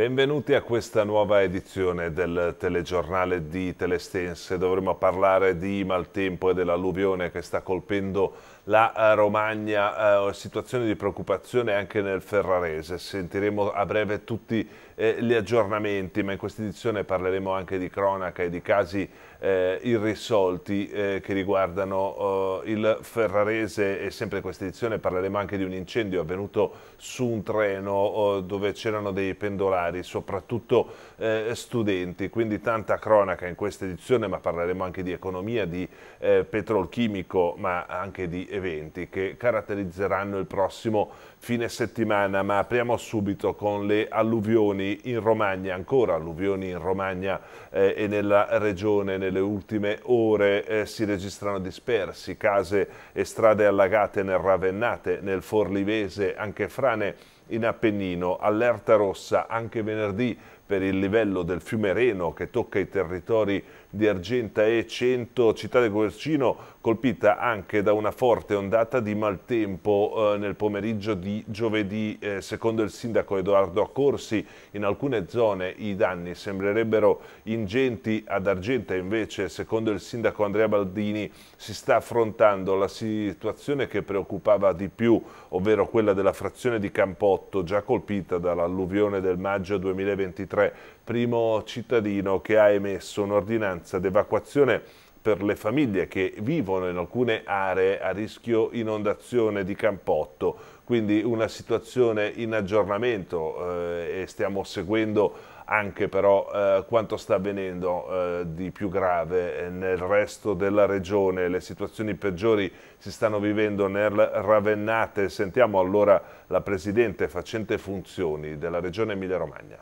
Benvenuti a questa nuova edizione del telegiornale di Telestense. Dovremo parlare di maltempo e dell'alluvione che sta colpendo la eh, Romagna, eh, situazione di preoccupazione anche nel Ferrarese. Sentiremo a breve tutti eh, gli aggiornamenti, ma in questa edizione parleremo anche di cronaca e di casi eh, irrisolti eh, che riguardano eh, il Ferrarese e sempre in questa edizione parleremo anche di un incendio avvenuto su un treno eh, dove c'erano dei pendolari, soprattutto eh, studenti, quindi tanta cronaca in questa edizione ma parleremo anche di economia, di eh, petrolchimico ma anche di eventi che caratterizzeranno il prossimo fine settimana ma apriamo subito con le alluvioni in Romagna, ancora alluvioni in Romagna e nella regione, nel nelle ultime ore eh, si registrano dispersi, case e strade allagate nel Ravennate, nel Forlivese, anche frane in Appennino, allerta rossa anche venerdì per il livello del fiume Reno che tocca i territori di Argenta e Cento, città del Guercino, colpita anche da una forte ondata di maltempo eh, nel pomeriggio di giovedì. Eh, secondo il sindaco Edoardo Accorsi, in alcune zone i danni sembrerebbero ingenti, ad Argenta invece, secondo il sindaco Andrea Baldini, si sta affrontando la situazione che preoccupava di più, ovvero quella della frazione di Campotto, già colpita dall'alluvione del maggio 2023, primo cittadino che ha emesso un'ordinanza d'evacuazione per le famiglie che vivono in alcune aree a rischio inondazione di Campotto, quindi una situazione in aggiornamento eh, e stiamo seguendo anche però eh, quanto sta avvenendo eh, di più grave eh, nel resto della regione, le situazioni peggiori si stanno vivendo nel Ravennate, sentiamo allora la Presidente facente funzioni della Regione Emilia Romagna.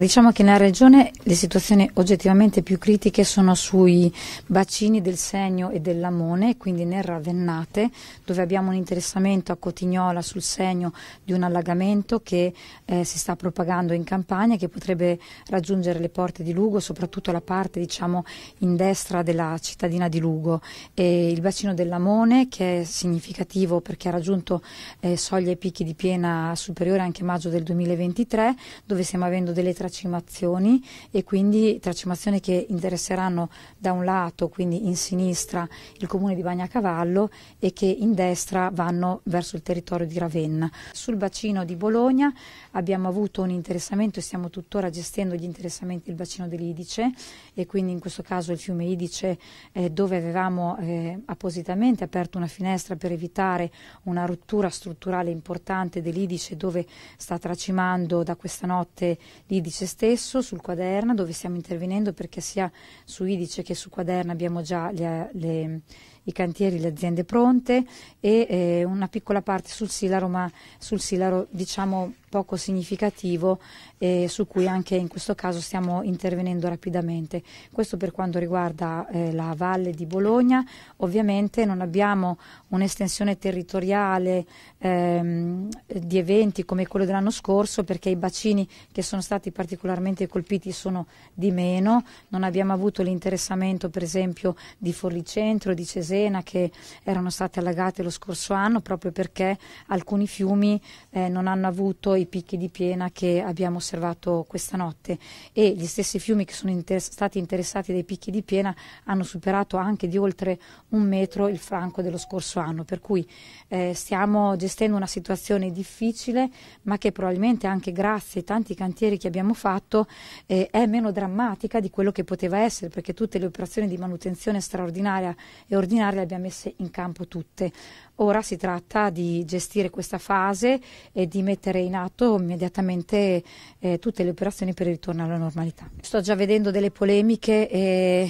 Diciamo che nella regione le situazioni oggettivamente più critiche sono sui bacini del Segno e del Lamone, quindi nel Ravennate, dove abbiamo un interessamento a Cotignola sul segno di un allagamento che eh, si sta propagando in campagna e che potrebbe raggiungere le porte di Lugo, soprattutto la parte diciamo, in destra della cittadina di Lugo. E il bacino del Lamone, che è significativo perché ha raggiunto eh, soglie e picchi di piena superiore anche maggio del 2023, dove stiamo avendo delle trasformazioni tracimazioni e quindi tracimazioni che interesseranno da un lato, quindi in sinistra, il comune di Bagnacavallo e che in destra vanno verso il territorio di Ravenna. Sul bacino di Bologna abbiamo avuto un interessamento e stiamo tuttora gestendo gli interessamenti del bacino dell'Idice e quindi in questo caso il fiume Idice eh, dove avevamo eh, appositamente aperto una finestra per evitare una rottura strutturale importante dell'Idice dove sta tracimando da questa notte l'Idice codice stesso, sul quaderno dove stiamo intervenendo perché sia su Idice che su quaderno abbiamo già le, le i cantieri, le aziende pronte e eh, una piccola parte sul Silaro, ma sul Silaro diciamo poco significativo eh, su cui anche in questo caso stiamo intervenendo rapidamente. Questo per quanto riguarda eh, la Valle di Bologna, ovviamente non abbiamo un'estensione territoriale ehm, di eventi come quello dell'anno scorso perché i bacini che sono stati particolarmente colpiti sono di meno, non abbiamo avuto l'interessamento per esempio di Forlicentro, Centro, di Cesena, Tirrena che erano state allagate lo scorso anno proprio perché alcuni fiumi eh, non hanno avuto i picchi di piena che abbiamo osservato questa notte e gli stessi fiumi che sono inter stati interessati dai picchi di piena hanno superato anche di oltre un metro il franco dello scorso anno, per cui eh, stiamo gestendo una situazione difficile ma che probabilmente anche grazie ai tanti cantieri che abbiamo fatto eh, è meno drammatica di quello che poteva essere perché tutte le operazioni di manutenzione straordinaria e ordinaria straordinarie le abbiamo messe in campo tutte. Ora si tratta di gestire questa fase e di mettere in atto immediatamente eh, tutte le operazioni per il ritorno alla normalità. Sto già vedendo delle polemiche e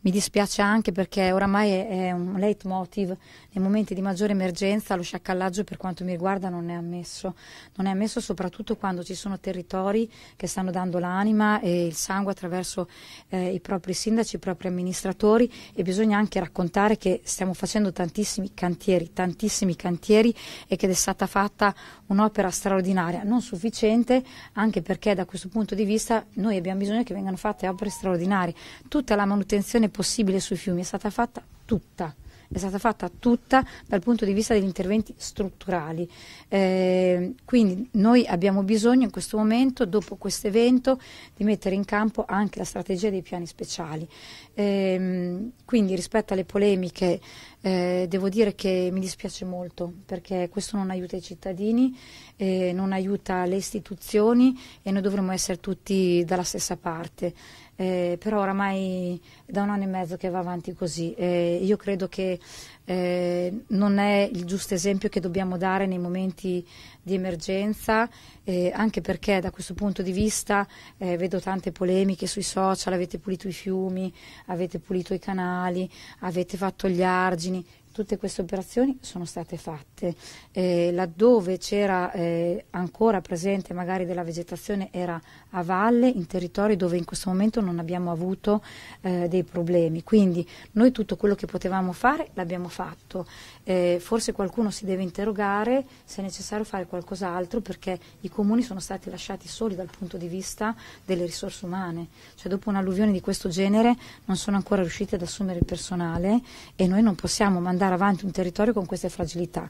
mi dispiace anche perché oramai è, un leitmotiv. Nei momenti di maggiore emergenza lo sciacallaggio per quanto mi riguarda non è ammesso. Non è ammesso soprattutto quando ci sono territori che stanno dando l'anima e il sangue attraverso eh, i propri sindaci, i propri amministratori e bisogna anche raccontare che stiamo facendo tantissimi cantieri, tantissimi tantissimi cantieri e che è stata fatta un'opera straordinaria, non sufficiente anche perché da questo punto di vista noi abbiamo bisogno che vengano fatte opere straordinarie. Tutta la manutenzione possibile sui fiumi è stata fatta tutta è stata fatta tutta dal punto di vista degli interventi strutturali. Eh, quindi noi abbiamo bisogno in questo momento, dopo questo evento, di mettere in campo anche la strategia dei piani speciali. Eh, quindi rispetto alle polemiche eh, devo dire che mi dispiace molto perché questo non aiuta i cittadini, eh, non aiuta le istituzioni e noi dovremmo essere tutti dalla stessa parte eh, però oramai da un anno e mezzo che va avanti così. Eh, io credo che eh, non è il giusto esempio che dobbiamo dare nei momenti di emergenza, eh, anche perché da questo punto di vista eh, vedo tante polemiche sui social, avete pulito i fiumi, avete pulito i canali, avete fatto gli argini. Tutte queste operazioni sono state fatte, eh, laddove c'era eh, ancora presente magari della vegetazione era a valle, in territori dove in questo momento non abbiamo avuto eh, dei problemi. Quindi noi tutto quello che potevamo fare l'abbiamo fatto. Eh, forse qualcuno si deve interrogare se è necessario fare qualcos'altro perché i comuni sono stati lasciati soli dal punto di vista delle risorse umane. Cioè, dopo un'alluvione di questo genere non sono ancora riusciti ad assumere il personale e noi non possiamo mandare andare avanti un territorio con queste fragilità.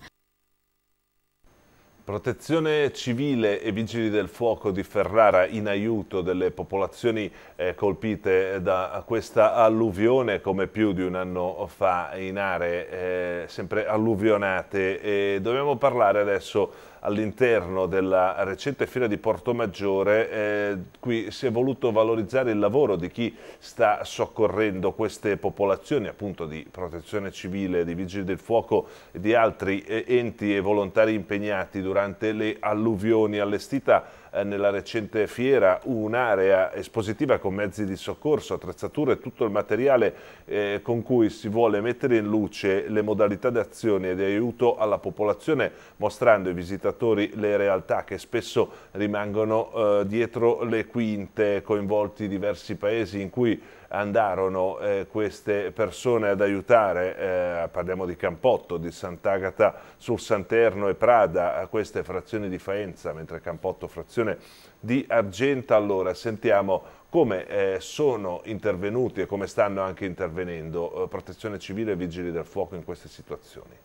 Protezione civile e vigili del fuoco di Ferrara in aiuto delle popolazioni eh, colpite da questa alluvione come più di un anno fa in aree eh, sempre alluvionate. E dobbiamo parlare adesso all'interno della recente fila di Portomaggiore, eh, qui si è voluto valorizzare il lavoro di chi sta soccorrendo queste popolazioni, appunto di protezione civile, di vigili del fuoco e di altri eh, enti e volontari impegnati durante durante le alluvioni allestita eh, nella recente fiera un'area espositiva con mezzi di soccorso, attrezzature e tutto il materiale eh, con cui si vuole mettere in luce le modalità di azione e di aiuto alla popolazione, mostrando ai visitatori le realtà che spesso rimangono eh, dietro le quinte, coinvolti diversi paesi in cui andarono eh, queste persone ad aiutare, eh, parliamo di Campotto, di Sant'Agata sul Santerno e Prada, a queste frazioni di Faenza, mentre Campotto frazione situazione di Argenta. Allora sentiamo come eh, sono intervenuti e come stanno anche intervenendo eh, Protezione Civile e Vigili del Fuoco in queste situazioni.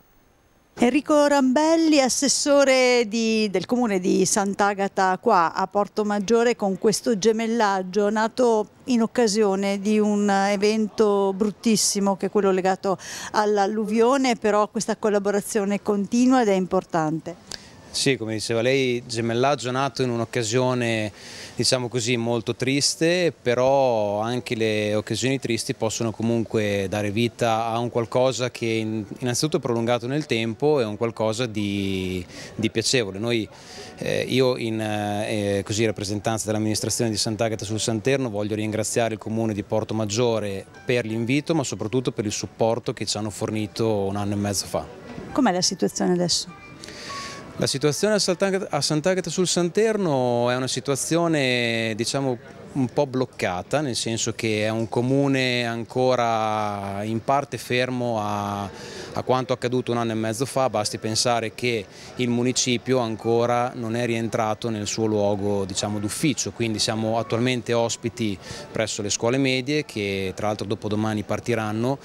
Enrico Rambelli, assessore di, del comune di Sant'Agata qua a Porto Maggiore con questo gemellaggio nato in occasione di un evento bruttissimo che è quello legato all'alluvione, però questa collaborazione continua ed è importante. Sì, come diceva lei, gemellaggio nato in un'occasione, diciamo così, molto triste, però anche le occasioni tristi possono comunque dare vita a un qualcosa che innanzitutto è prolungato nel tempo e un qualcosa di, di piacevole. Noi, eh, io in eh, così, rappresentanza dell'amministrazione di Sant'Agata sul Santerno voglio ringraziare il comune di Porto Maggiore per l'invito, ma soprattutto per il supporto che ci hanno fornito un anno e mezzo fa. Com'è la situazione adesso? La situazione a Sant'Agata sul Santerno è una situazione diciamo, un po' bloccata, nel senso che è un comune ancora in parte fermo a, a, quanto accaduto un anno e mezzo fa, basti pensare che il municipio ancora non è rientrato nel suo luogo diciamo, d'ufficio, diciamo, quindi siamo attualmente ospiti presso le scuole medie che tra l'altro dopodomani partiranno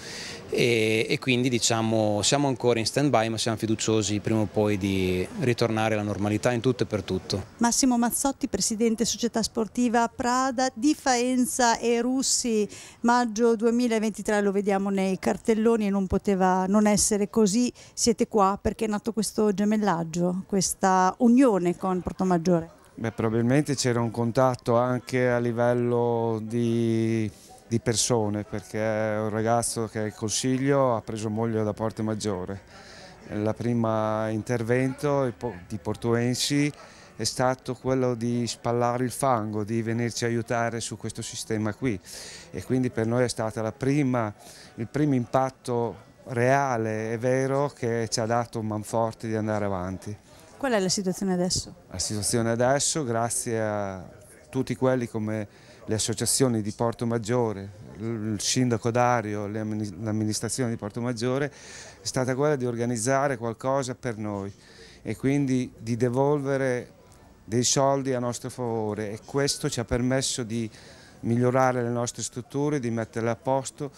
e, e quindi diciamo, siamo ancora in stand by ma siamo fiduciosi prima o poi di ritornare alla normalità in tutto e per tutto. Massimo Mazzotti, presidente società sportiva Prada di Faenza e Russi, maggio 2023 lo vediamo nei cartelloni e non poteva non essere così, siete qua perché è nato questo gemellaggio, questa unione con Portomaggiore? Beh, probabilmente c'era un contatto anche a livello di di persone perché è un ragazzo che il consiglio ha preso moglie da Porte Maggiore. Il primo intervento di Portuensi è stato quello di spallare il fango, di venirci aiutare su questo sistema qui e quindi per noi è stato il primo impatto reale e vero che ci ha dato Manforti di andare avanti. Qual è la situazione adesso? La situazione adesso, grazie a tutti quelli come le associazioni di Porto Maggiore, il sindaco Dario, l'amministrazione di Porto Maggiore, è stata quella di organizzare qualcosa per noi e quindi di devolvere dei soldi a nostro favore e questo ci ha permesso di migliorare le nostre strutture, di metterle a posto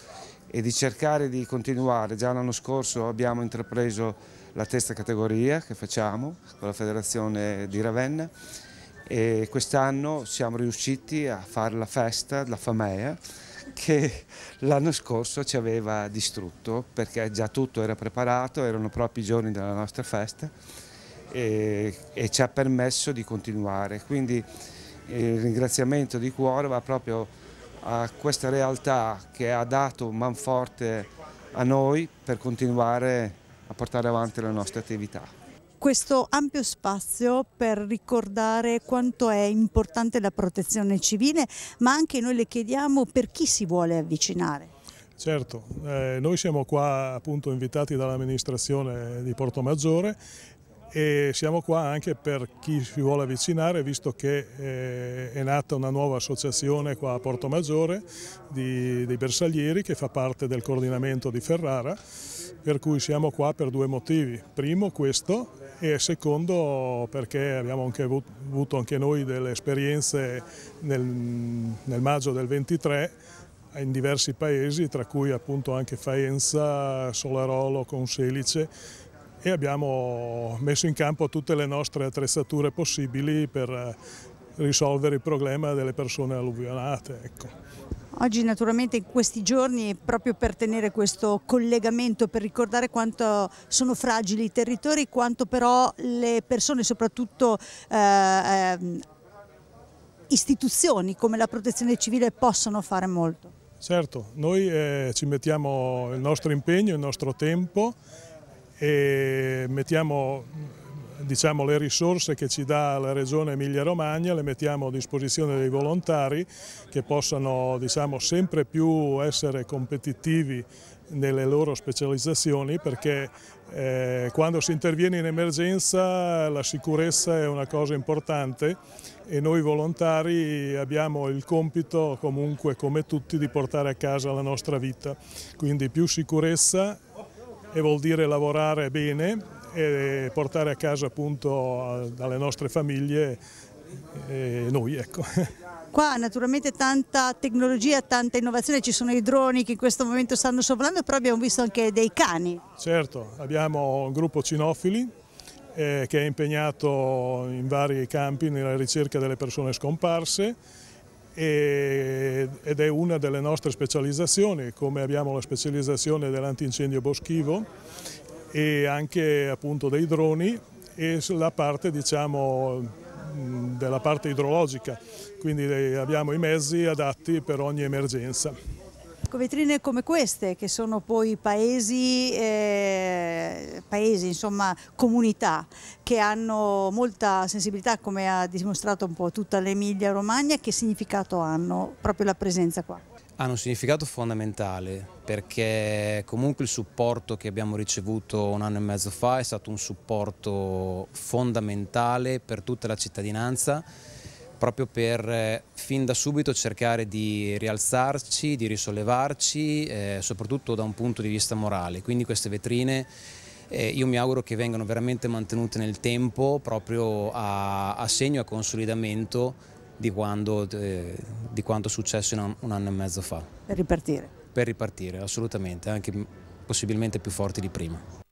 e di cercare di continuare. Già l'anno scorso abbiamo intrapreso la terza categoria che facciamo con la federazione di Ravenna e quest'anno siamo riusciti a fare la festa la Famea che l'anno scorso ci aveva distrutto perché già tutto era preparato, erano proprio i giorni della nostra festa e, e ci ha permesso di continuare. Quindi il ringraziamento di cuore va proprio a questa realtà che ha dato manforte a noi per continuare a portare avanti la nostra attività questo ampio spazio per ricordare quanto è importante la protezione civile, ma anche noi le chiediamo per chi si vuole avvicinare. Certo, eh, noi siamo qua appunto invitati dall'amministrazione di Porto Maggiore e siamo qua anche per chi si vuole avvicinare visto che eh, è nata una nuova associazione qua a Porto Maggiore di, dei bersaglieri che fa parte del coordinamento di Ferrara per cui siamo qua per due motivi. Primo questo e secondo perché abbiamo anche avuto anche noi delle esperienze nel, nel maggio del 23 in diversi paesi, tra cui appunto anche Faenza, Solarolo, Conselice e abbiamo messo in campo tutte le nostre attrezzature possibili per risolvere il problema delle persone alluvionate. Ecco. Oggi naturalmente in questi giorni proprio per tenere questo collegamento, per ricordare quanto sono fragili i territori, quanto però le persone soprattutto eh, ehm, istituzioni come la protezione civile possono fare molto. Certo, noi eh, ci mettiamo il nostro impegno, il nostro tempo e mettiamo diciamo, le risorse che ci dà la Regione Emilia-Romagna le mettiamo a disposizione dei volontari che possano diciamo, sempre più essere competitivi nelle loro specializzazioni perché eh, quando si interviene in emergenza la sicurezza è una cosa importante e noi volontari abbiamo il compito comunque come tutti di portare a casa la nostra vita, quindi più sicurezza e vuol dire lavorare bene e portare a casa appunto eh, dalle nostre famiglie eh, noi. Ecco. Qua naturalmente tanta tecnologia, tanta innovazione, ci sono i droni che in questo momento stanno sovrando, però abbiamo visto anche dei cani. Certo, abbiamo un gruppo cinofili eh, che è impegnato in vari campi nella ricerca delle persone scomparse e, ed è una delle nostre specializzazioni, come abbiamo la specializzazione dell'antincendio boschivo e anche appunto dei droni e sulla parte diciamo della parte idrologica, quindi eh, abbiamo i mezzi adatti per ogni emergenza. vetrine come queste, che sono poi paesi, eh, paesi, insomma comunità, che hanno molta sensibilità, come ha dimostrato un po' tutta l'Emilia Romagna, che significato hanno proprio la presenza qua? hanno un significato fondamentale perché comunque il supporto che abbiamo ricevuto un anno e mezzo fa è stato un supporto fondamentale per tutta la cittadinanza proprio per eh, fin da subito cercare di rialzarci, di risollevarci, eh, soprattutto da un punto di vista morale. Quindi queste vetrine eh, io mi auguro che vengano veramente mantenute nel tempo proprio a, a segno, a consolidamento di, quando, eh, di quanto è successo un, un anno e mezzo fa. Per ripartire? Per ripartire, assolutamente, anche possibilmente più forti di prima.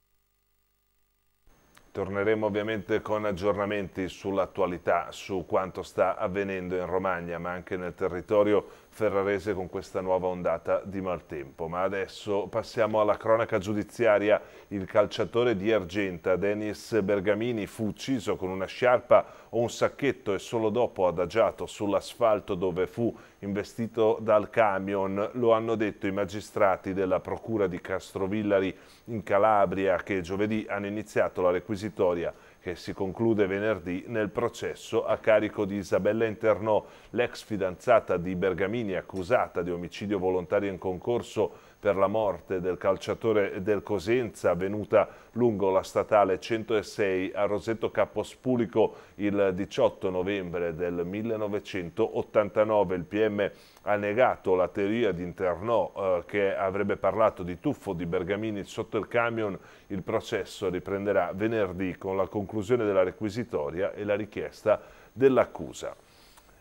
Torneremo ovviamente con aggiornamenti sull'attualità, su quanto sta avvenendo in Romagna, ma anche nel territorio ferrarese con questa nuova ondata di maltempo. Ma adesso passiamo alla cronaca giudiziaria. Il calciatore di Argenta, Denis Bergamini, fu ucciso con una sciarpa un sacchetto e solo dopo adagiato sull'asfalto dove fu investito dal camion, lo hanno detto i magistrati della Procura di Castrovillari in Calabria che giovedì hanno iniziato la requisitoria che si conclude venerdì nel processo a carico di Isabella Internò, l'ex fidanzata di Bergamini accusata di omicidio volontario in concorso per la morte del calciatore del Cosenza avvenuta lungo la statale 106 a Rosetto Capospulico il 18 novembre del 1989. Il PM ha negato la teoria di Internò eh, che avrebbe parlato di tuffo di Bergamini sotto il camion. Il processo riprenderà venerdì con la conclusione della requisitoria e la richiesta dell'accusa.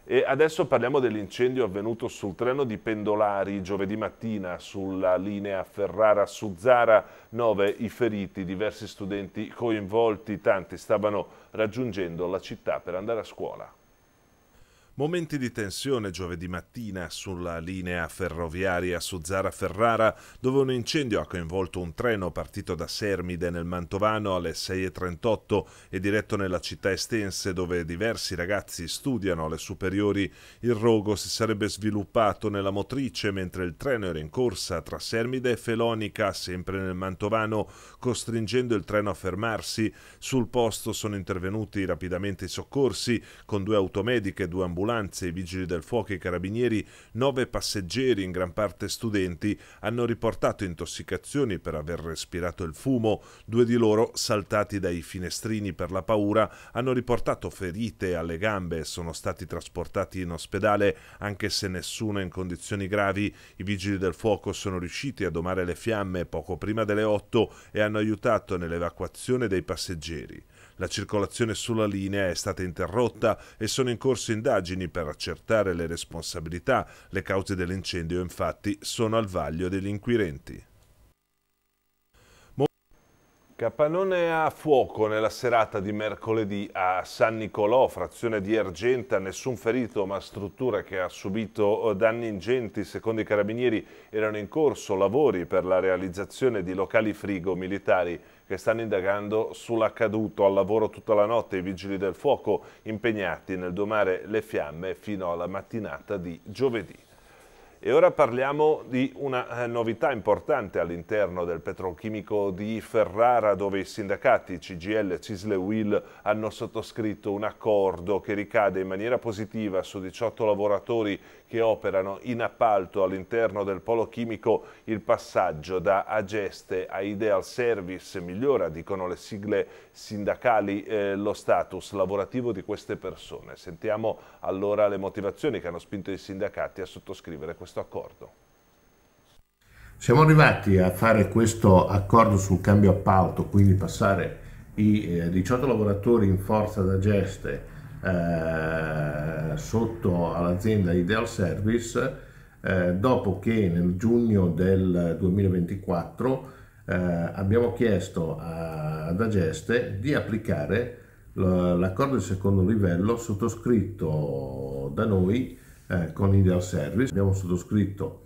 E adesso parliamo dell'incendio avvenuto sul treno di pendolari giovedì mattina sulla linea Ferrara-Suzzara. Nove i feriti, diversi studenti coinvolti, tanti stavano raggiungendo la città per andare a scuola. Momenti di tensione giovedì mattina sulla linea ferroviaria Suzzara-Ferrara, dove un incendio ha coinvolto un treno partito da Sermide nel Mantovano alle 6.38 e diretto nella città estense dove diversi ragazzi studiano alle superiori. Il rogo si sarebbe sviluppato nella motrice mentre il treno era in corsa tra Sermide e Felonica, sempre nel Mantovano, costringendo il treno a fermarsi. Sul posto sono intervenuti rapidamente i soccorsi con due automediche e due ambulanze ambulanze, i vigili del fuoco e i carabinieri, nove passeggeri, in gran parte studenti, hanno riportato intossicazioni per aver respirato il fumo, due di loro, saltati dai finestrini per la paura, hanno riportato ferite alle gambe e sono stati trasportati in ospedale anche se nessuno in condizioni gravi. I vigili del fuoco sono riusciti a domare le fiamme poco prima delle 8 e hanno aiutato nell'evacuazione dei passeggeri. La circolazione sulla linea è stata interrotta e sono in corso indagini per accertare le responsabilità. Le cause dell'incendio infatti sono al vaglio degli inquirenti. Capannone a fuoco nella serata di mercoledì a San Nicolò, frazione di Argenta, nessun ferito ma struttura che ha subito eh, danni ingenti. Secondo i carabinieri erano in corso lavori per la realizzazione di locali frigo militari che stanno indagando sull'accaduto. Al lavoro tutta la notte i vigili del fuoco impegnati nel domare le fiamme fino alla mattinata di giovedì. E ora parliamo di una eh, novità importante all'interno del petrolchimico di Ferrara dove i sindacati CGL, e Cisle Will hanno sottoscritto un accordo che ricade in maniera positiva su 18 lavoratori che operano in appalto all'interno del polo chimico il passaggio da Ageste a Ideal Service migliora, dicono le sigle sindacali, eh, lo status lavorativo di queste persone. Sentiamo allora le motivazioni che hanno spinto i sindacati a sottoscrivere questo accordo. Siamo arrivati a fare questo accordo sul cambio appalto, quindi passare i 18 eh, lavoratori in forza da Geste eh, sotto all'azienda Ideal Service eh, dopo che nel giugno del 2024 eh, abbiamo chiesto ad Ageste di applicare l'accordo di secondo livello sottoscritto da noi eh, con Ideal Service. Abbiamo sottoscritto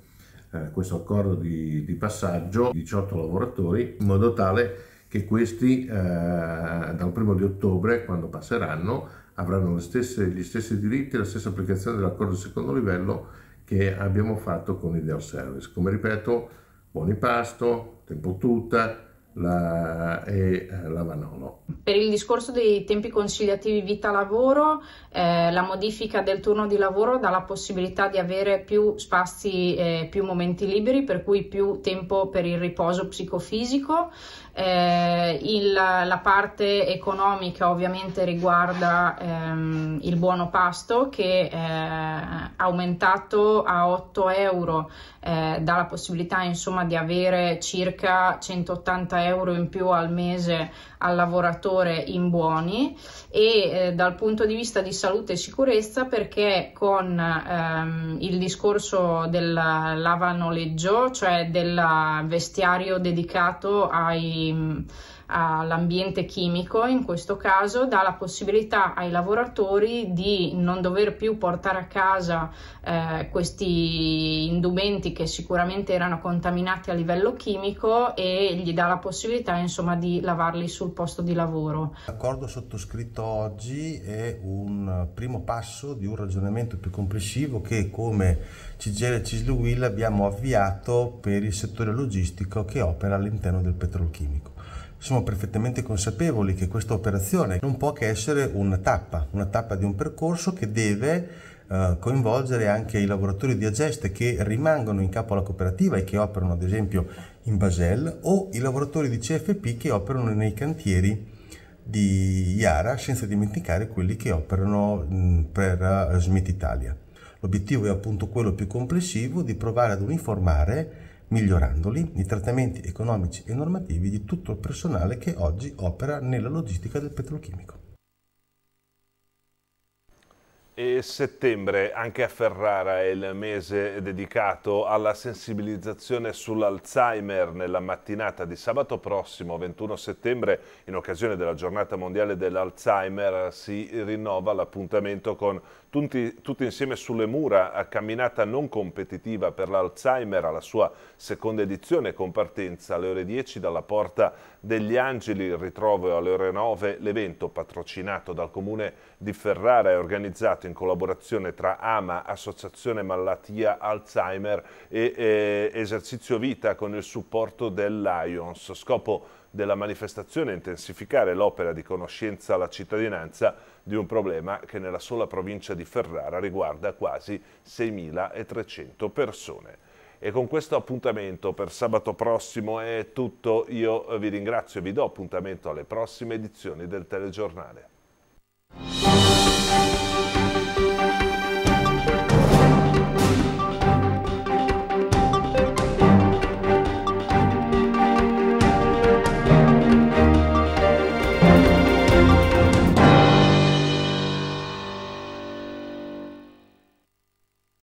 eh, questo accordo di, di, passaggio, 18 lavoratori, in modo tale che questi eh, dal primo di ottobre, quando passeranno, avranno stesse, gli stessi diritti e la stessa applicazione dell'accordo di secondo livello che abbiamo fatto con i Ideal Service. Come ripeto, buon impasto, tempo tutta, la, e eh, la Manolo. Per il discorso dei tempi conciliativi vita-lavoro, eh, la modifica del turno di lavoro dà la possibilità di avere più spazi, eh, più momenti liberi, per cui più tempo per il riposo psicofisico, eh, il, la parte economica ovviamente riguarda ehm, il buono pasto che è eh, aumentato a 8 euro eh, dà la possibilità insomma di avere circa 180 euro in più al mese al lavoratore in buoni e eh, dal punto di vista di salute e sicurezza perché con ehm, il discorso del lavanoleggio cioè del vestiario dedicato ai e all'ambiente chimico, in questo caso dà la possibilità ai lavoratori di non dover più portare a casa eh, questi indumenti che sicuramente erano contaminati a livello chimico e gli dà la possibilità insomma di lavarli sul posto di lavoro. L'accordo sottoscritto oggi è un primo passo di un ragionamento più complessivo che come CGL e Cisluil abbiamo avviato per il settore logistico che opera all'interno del petrolchimico. Siamo perfettamente consapevoli che questa operazione non può che essere una tappa, una tappa di un percorso che deve eh, coinvolgere anche i lavoratori di Ageste che rimangono in capo alla cooperativa e che operano ad esempio in Basel o i lavoratori di CFP che operano nei cantieri di Iara, senza dimenticare quelli che operano mm, per eh, Smith Italia. L'obiettivo è appunto quello più complessivo di provare ad uniformare migliorandoli, i trattamenti economici e normativi di tutto il personale che oggi opera nella logistica del petrolchimico. E settembre anche a Ferrara è il mese dedicato alla sensibilizzazione sull'Alzheimer nella mattinata di sabato prossimo 21 settembre in occasione della giornata mondiale dell'Alzheimer si rinnova l'appuntamento con tutti, tutti, insieme sulle mura a camminata non competitiva per l'Alzheimer alla sua seconda edizione con partenza alle ore 10 dalla Porta degli Angeli Il ritrovo alle ore 9 l'evento patrocinato dal comune di Ferrara è organizzato in collaborazione tra AMA, Associazione Malattia Alzheimer e eh, Esercizio Vita con il supporto del Lions. Scopo della manifestazione è intensificare l'opera di conoscenza alla cittadinanza di un problema che nella sola provincia di Ferrara riguarda quasi 6.300 persone. E con questo appuntamento per sabato prossimo è tutto, io vi ringrazio e vi do appuntamento alle prossime edizioni del telegiornale.